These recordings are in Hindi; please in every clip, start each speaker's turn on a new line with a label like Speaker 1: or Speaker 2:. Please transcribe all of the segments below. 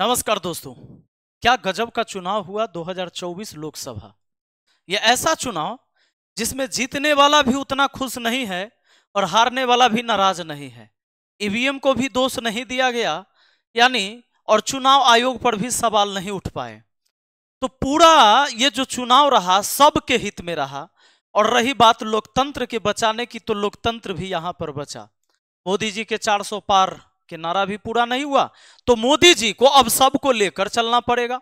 Speaker 1: नमस्कार दोस्तों क्या गजब का चुनाव हुआ 2024 लोकसभा यह ऐसा चुनाव जिसमें जीतने वाला भी उतना खुश नहीं है और हारने वाला भी नाराज नहीं है ईवीएम को भी दोष नहीं दिया गया यानी और चुनाव आयोग पर भी सवाल नहीं उठ पाए तो पूरा ये जो चुनाव रहा सबके हित में रहा और रही बात लोकतंत्र के बचाने की तो लोकतंत्र भी यहाँ पर बचा मोदी जी के चार पार के नारा भी पूरा नहीं हुआ तो मोदी जी को अब सबको लेकर चलना पड़ेगा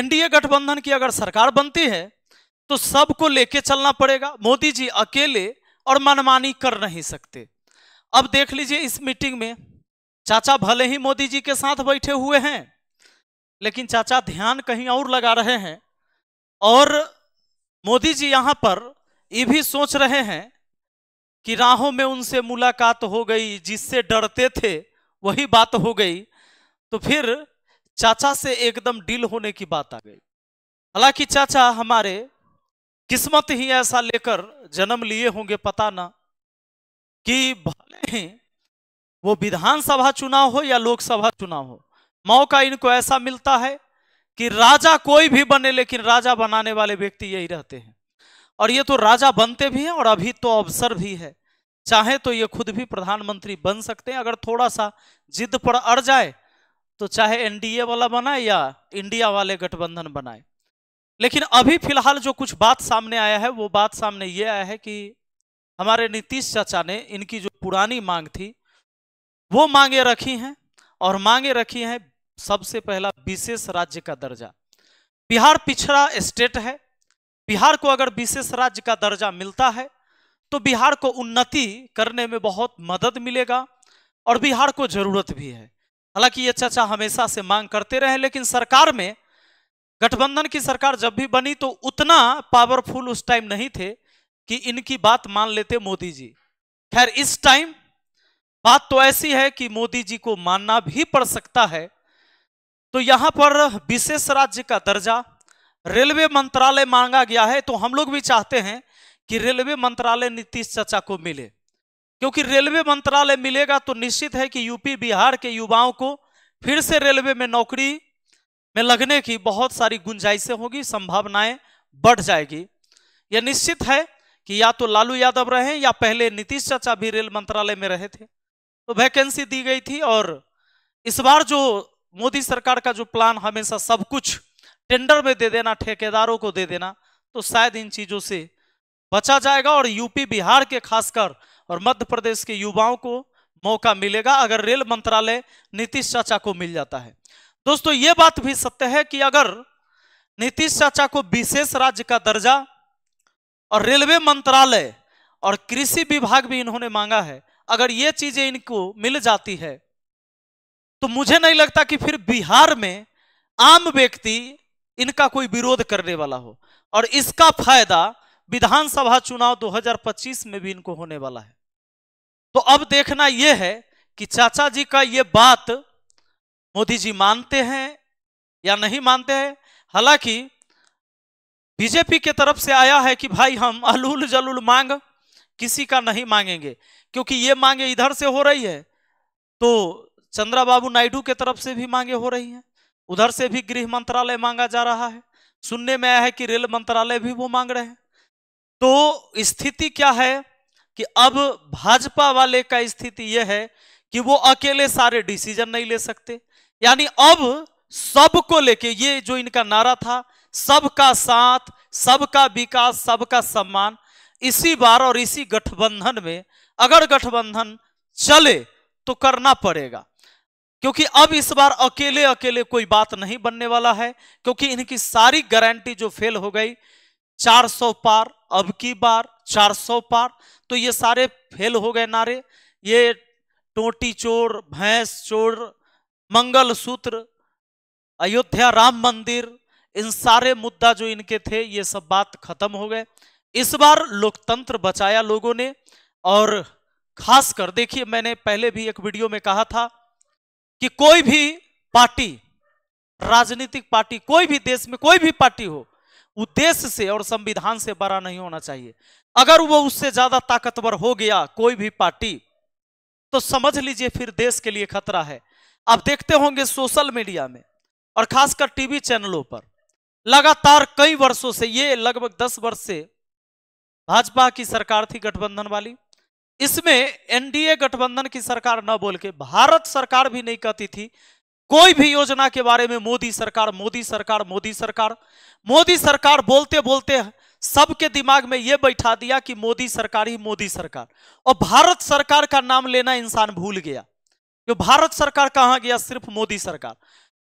Speaker 1: एनडीए गठबंधन की अगर सरकार बनती है तो सबको लेके चलना पड़ेगा मोदी जी अकेले और मनमानी कर नहीं सकते अब देख लीजिए इस मीटिंग में चाचा भले ही मोदी जी के साथ बैठे हुए हैं लेकिन चाचा ध्यान कहीं और लगा रहे हैं और मोदी जी यहां पर ये भी सोच रहे हैं कि राहों में उनसे मुलाकात हो गई जिससे डरते थे वही बात हो गई तो फिर चाचा से एकदम डील होने की बात आ गई हालांकि चाचा हमारे किस्मत ही ऐसा लेकर जन्म लिए होंगे पता ना कि भले ही वो विधानसभा चुनाव हो या लोकसभा चुनाव हो मौका इनको ऐसा मिलता है कि राजा कोई भी बने लेकिन राजा बनाने वाले व्यक्ति यही रहते हैं और ये तो राजा बनते भी हैं और अभी तो अवसर भी है चाहे तो ये खुद भी प्रधानमंत्री बन सकते हैं अगर थोड़ा सा जिद पर अड़ जाए तो चाहे एनडीए वाला बनाए या इंडिया वाले गठबंधन बनाए लेकिन अभी फिलहाल जो कुछ बात सामने आया है वो बात सामने ये आया है कि हमारे नीतीश चाचा ने इनकी जो पुरानी मांग थी वो मांगे रखी हैं और मांगे रखी हैं सबसे पहला विशेष राज्य का दर्जा बिहार पिछड़ा स्टेट है बिहार को अगर विशेष राज्य का दर्जा मिलता है तो बिहार को उन्नति करने में बहुत मदद मिलेगा और बिहार को जरूरत भी है हालांकि ये चर्चा हमेशा से मांग करते रहे लेकिन सरकार में गठबंधन की सरकार जब भी बनी तो उतना पावरफुल उस टाइम नहीं थे कि इनकी बात मान लेते मोदी जी खैर इस टाइम बात तो ऐसी है कि मोदी जी को मानना भी पड़ सकता है तो यहां पर विशेष राज्य का दर्जा रेलवे मंत्रालय मांगा गया है तो हम लोग भी चाहते हैं कि रेलवे मंत्रालय नीतीश चाचा को मिले क्योंकि रेलवे मंत्रालय मिलेगा तो निश्चित है कि यूपी बिहार के युवाओं को फिर से रेलवे में नौकरी में लगने की बहुत सारी गुंजाइशें होगी संभावनाएं बढ़ जाएगी यह निश्चित है कि या तो लालू यादव रहे या पहले नीतीश चाचा भी रेल मंत्रालय में रहे थे तो वैकेंसी दी गई थी और इस बार जो मोदी सरकार का जो प्लान हमेशा सब कुछ टेंडर में दे देना ठेकेदारों को दे देना तो शायद इन चीजों से बचा जाएगा और यूपी बिहार के खासकर और मध्य प्रदेश के युवाओं को मौका मिलेगा अगर रेल मंत्रालय नीतीश चाचा को मिल जाता है दोस्तों ये बात भी सत्य है कि अगर नीतीश चाचा को विशेष राज्य का दर्जा और रेलवे मंत्रालय और कृषि विभाग भी इन्होंने मांगा है अगर ये चीजें इनको मिल जाती है तो मुझे नहीं लगता कि फिर बिहार में आम व्यक्ति इनका कोई विरोध करने वाला हो और इसका फायदा विधानसभा चुनाव 2025 में भी इनको होने वाला है तो अब देखना यह है कि चाचा जी का ये बात मोदी जी मानते हैं या नहीं मानते हैं हालांकि बीजेपी के तरफ से आया है कि भाई हम अलूल जलूल मांग किसी का नहीं मांगेंगे क्योंकि ये मांगे इधर से हो रही है तो चंद्रा बाबू नायडू के तरफ से भी मांगे हो रही हैं उधर से भी गृह मंत्रालय मांगा जा रहा है सुनने में आया है कि रेल मंत्रालय भी वो मांग रहे हैं तो स्थिति क्या है कि अब भाजपा वाले का स्थिति यह है कि वो अकेले सारे डिसीजन नहीं ले सकते यानी अब सबको लेके ये जो इनका नारा था सबका साथ सबका विकास सबका सम्मान इसी बार और इसी गठबंधन में अगर गठबंधन चले तो करना पड़ेगा क्योंकि अब इस बार अकेले अकेले कोई बात नहीं बनने वाला है क्योंकि इनकी सारी गारंटी जो फेल हो गई 400 पार अब की बार 400 पार तो ये सारे फेल हो गए नारे ये टोटी चोर भैंस चोर मंगल सूत्र अयोध्या राम मंदिर इन सारे मुद्दा जो इनके थे ये सब बात खत्म हो गए इस बार लोकतंत्र बचाया लोगों ने और खास कर देखिए मैंने पहले भी एक वीडियो में कहा था कि कोई भी पार्टी राजनीतिक पार्टी कोई भी देश में कोई भी पार्टी हो उद्देश्य से और संविधान से बड़ा नहीं होना चाहिए अगर वो उससे ज्यादा ताकतवर हो गया कोई भी पार्टी तो समझ लीजिए फिर देश के लिए खतरा है आप देखते होंगे सोशल मीडिया में और खासकर टीवी चैनलों पर लगातार कई वर्षों से ये लगभग दस वर्ष से भाजपा की सरकार थी गठबंधन वाली इसमें एनडीए गठबंधन की सरकार न बोल के भारत सरकार भी नहीं कहती थी कोई भी योजना के बारे में मोदी सरकार मोदी सरकार मोदी सरकार मोदी सरकार बोलते बोलते सबके दिमाग में यह बैठा दिया कि मोदी सरकार ही मोदी सरकार और भारत सरकार का नाम लेना इंसान भूल गया जो भारत सरकार कहा गया सिर्फ मोदी सरकार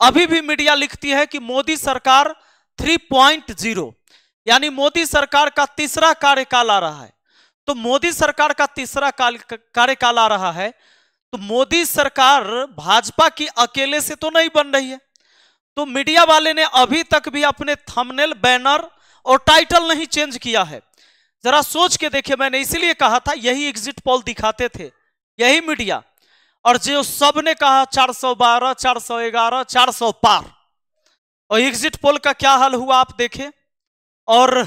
Speaker 1: अभी भी मीडिया लिखती है कि मोदी सरकार 3.0 यानी मोदी सरकार का तीसरा कार्यकाल आ रहा है तो मोदी सरकार का तीसरा कार्यकाल आ रहा है तो मोदी सरकार भाजपा की अकेले से तो नहीं बन रही है तो मीडिया वाले ने अभी तक भी अपने थंबनेल बैनर और टाइटल नहीं चेंज किया है जरा सोच के देखिए मैंने इसीलिए कहा था यही एग्जिट पोल दिखाते थे यही मीडिया और जो सब ने कहा 412, 411, 400 पार और एग्जिट पोल का क्या हाल हुआ आप देखें और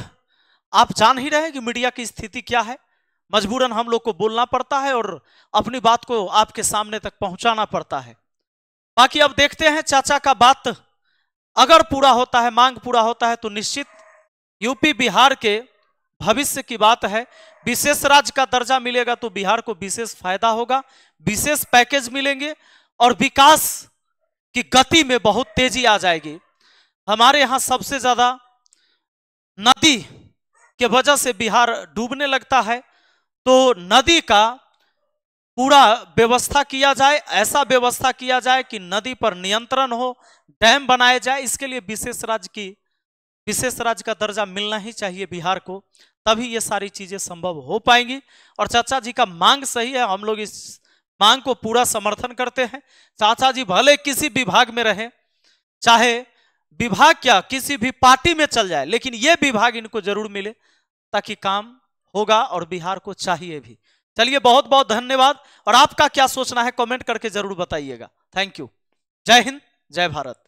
Speaker 1: आप जान ही रहे कि मीडिया की स्थिति क्या है मजबूरन हम लोग को बोलना पड़ता है और अपनी बात को आपके सामने तक पहुंचाना पड़ता है बाकी अब देखते हैं चाचा का बात अगर पूरा होता है मांग पूरा होता है तो निश्चित यूपी बिहार के भविष्य की बात है विशेष राज्य का दर्जा मिलेगा तो बिहार को विशेष फायदा होगा विशेष पैकेज मिलेंगे और विकास की गति में बहुत तेजी आ जाएगी हमारे यहाँ सबसे ज्यादा नदी के वजह से बिहार डूबने लगता है तो नदी का पूरा व्यवस्था किया जाए ऐसा व्यवस्था किया जाए कि नदी पर नियंत्रण हो डैम बनाया जाए इसके लिए विशेष राज्य की विशेष राज्य का दर्जा मिलना ही चाहिए बिहार को तभी ये सारी चीजें संभव हो पाएंगी और चाचा जी का मांग सही है हम लोग इस मांग को पूरा समर्थन करते हैं चाचा जी भले किसी विभाग में रहे चाहे विभाग क्या किसी भी पार्टी में चल जाए लेकिन ये विभाग इनको जरूर मिले ताकि काम होगा और बिहार को चाहिए भी चलिए बहुत बहुत धन्यवाद और आपका क्या सोचना है कमेंट करके जरूर बताइएगा थैंक यू जय हिंद जय भारत